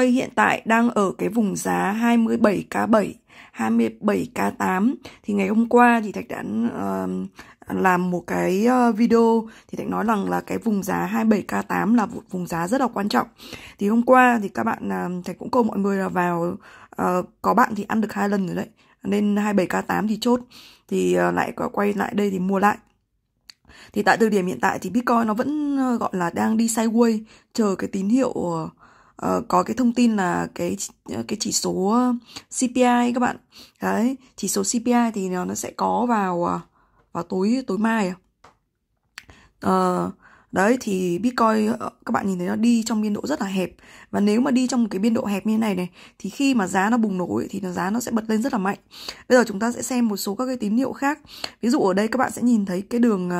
Tôi hiện tại đang ở cái vùng giá 27K7, 27K8 thì ngày hôm qua thì Thạch đã uh, làm một cái ờ, video thì Thạch nói rằng là cái vùng giá 27K8 là vùng giá rất là quan trọng. Thì hôm qua thì các bạn uh, Thạch cũng cầu mọi người là vào uh, có bạn thì ăn được hai lần rồi đấy. Nên 27K8 thì chốt thì uh, lại quay lại đây thì mua lại thì tại thời điểm hiện tại thì Bitcoin nó vẫn gọi là đang đi sideways chờ cái tín hiệu Ờ, có cái thông tin là cái cái chỉ số ờ, CPI các bạn đấy chỉ số CPI thì nó nó sẽ có vào ờ, vào tối tối mai uh, đấy thì bitcoin các bạn nhìn thấy nó đi trong biên độ rất là hẹp và nếu mà đi trong một cái biên độ hẹp như thế này này thì khi mà giá nó bùng nổ ấy, thì nó giá nó sẽ bật lên rất là mạnh bây giờ chúng ta sẽ xem một số các cái tín hiệu khác ví dụ ở đây các bạn sẽ nhìn thấy cái đường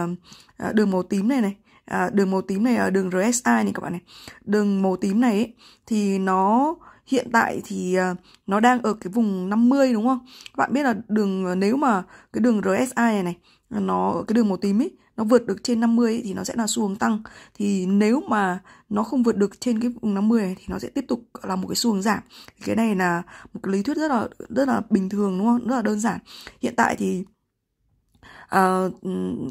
đường màu tím này này à, đường màu tím này là đường RSI này các bạn này đường màu tím này ấy, thì nó hiện tại thì à, nó đang ở cái vùng 50 đúng không các bạn biết là đường à, nếu mà cái đường RSI này này nó cái đường màu tím ấy nó vượt được trên 50 ấy, thì nó sẽ là xu hướng tăng thì nếu mà nó không vượt được trên cái vùng 50 này, thì nó sẽ tiếp tục là một cái xu hướng giảm cái này là một cái lý thuyết rất là rất là bình thường đúng không rất là đơn giản hiện tại thì uh,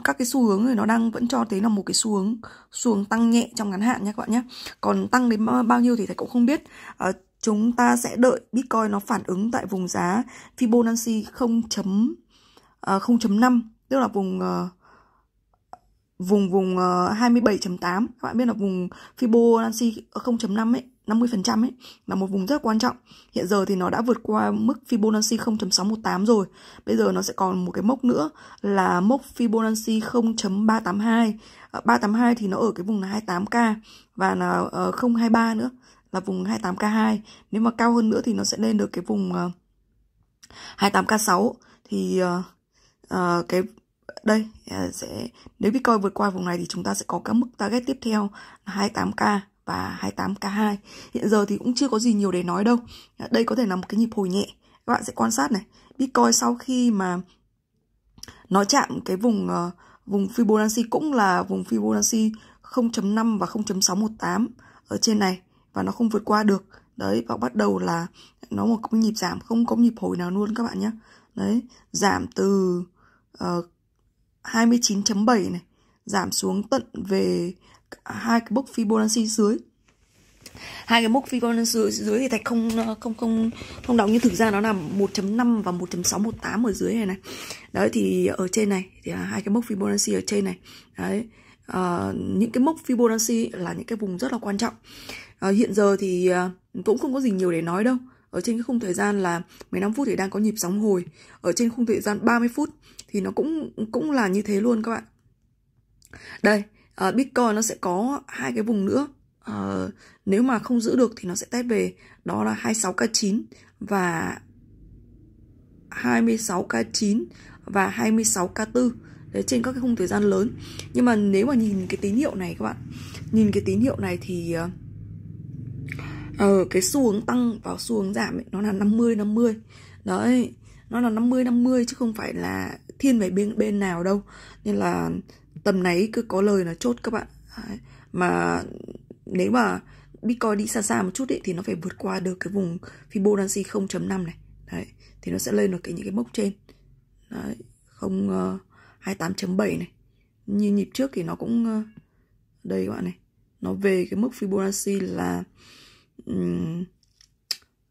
các cái xu hướng thì nó đang vẫn cho thấy là một cái xu hướng xu hướng tăng nhẹ trong ngắn hạn nhé các bạn nhé còn tăng đến bao nhiêu thì thầy cũng không biết uh, chúng ta sẽ đợi bitcoin nó phản ứng tại vùng giá fibonacci 0.5 uh, 0.5 tức là vùng uh, vùng vùng 27.8 ờ, các bạn biết là vùng Fibonacci 0.5 ờ, ấy 50% ấy là một vùng rất quan trọng. Hiện giờ thì nó đã vượt qua mức Fibonacci 0.618 rồi. Bây giờ nó sẽ còn một cái mốc nữa là mốc Fibonacci 0.382. 382 ờ, thì nó ở cái vùng là 28k và là 023 nữa là vùng 28k2. Nếu mà cao hơn nữa thì nó sẽ lên được cái vùng 28k6 thì uh, cái đây à, sẽ nếu Bitcoin vượt qua vùng này thì chúng ta sẽ có các mức target tiếp theo là 28k và 28k2. Hiện giờ thì cũng chưa có gì nhiều để nói đâu. À, đây có thể là một cái nhịp hồi nhẹ. Các bạn sẽ quan sát này, Bitcoin sau khi mà nó chạm cái vùng ờ, vùng Fibonacci cũng là vùng Fibonacci 0.5 và 0.618 ở trên này và nó không vượt qua được. Đấy và bắt đầu là nó một cái nhịp giảm không có nhịp hồi nào luôn các bạn nhé. Đấy, giảm từ uh, 29.7 này giảm xuống tận về hai cái mốc Fibonacci dưới hai cái mốc Fibonacci dưới, dưới thì thạch không không không không đóng nhưng thực ra nó là 1.5 và 1.618 ở dưới này này đấy thì ở trên này thì hai cái mốc Fibonacci ở trên này đấy à, những cái mốc Fibonacci là những cái vùng rất là quan trọng à, hiện giờ thì à, cũng không có gì nhiều để nói đâu ở trên cái khung thời gian là 15 phút thì đang có nhịp sóng hồi ở trên khung thời gian 30 phút thì nó cũng cũng là như thế luôn các bạn đây uh, bitcoin nó sẽ có hai cái vùng nữa uh, nếu mà không giữ được thì nó sẽ test về đó là 26k9 và 26k9 và 26k4 đấy trên các cái khung thời gian lớn nhưng mà nếu mà nhìn cái tín hiệu này các bạn nhìn cái tín hiệu này thì uh, ờ, cái xu hướng tăng vào xu hướng giảm ấy, nó là 50 50 đấy nó là 50 50 chứ không phải là thiên về bên bên nào đâu nên là tầm này cứ có lời là chốt các bạn Đấy. mà nếu mà Bitcoin đi xa xa một chút ấy, thì nó phải vượt qua được cái vùng Fibonacci 0.5 này Đấy. thì nó sẽ lên được cái những cái mốc trên Đấy. 0 uh, 28.7 này như nhịp trước thì nó cũng uh, đây các bạn này nó về cái mức Fibonacci là um,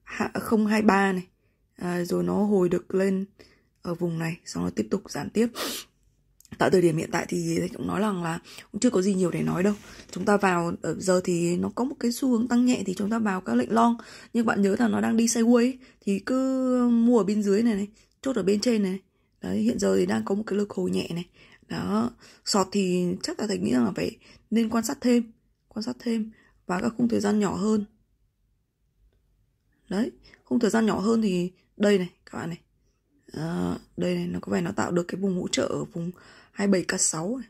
023 này à, rồi nó hồi được lên ở vùng này xong nó tiếp tục giảm tiếp tại thời điểm hiện tại thì cũng nói rằng là cũng chưa có gì nhiều để nói đâu chúng ta vào ở giờ thì nó có một cái xu hướng tăng nhẹ thì chúng ta vào các lệnh long nhưng bạn nhớ là nó đang đi sideways ấy, thì cứ mua ở bên dưới này này chốt ở bên trên này đấy hiện giờ thì đang có một cái lực hồi nhẹ này đó sọt thì chắc là thầy nghĩ là phải nên quan sát thêm quan sát thêm và các khung thời gian nhỏ hơn đấy khung thời gian nhỏ hơn thì đây này các bạn này à, đây này nó có vẻ nó tạo được cái vùng hỗ trợ ở vùng 27k6 này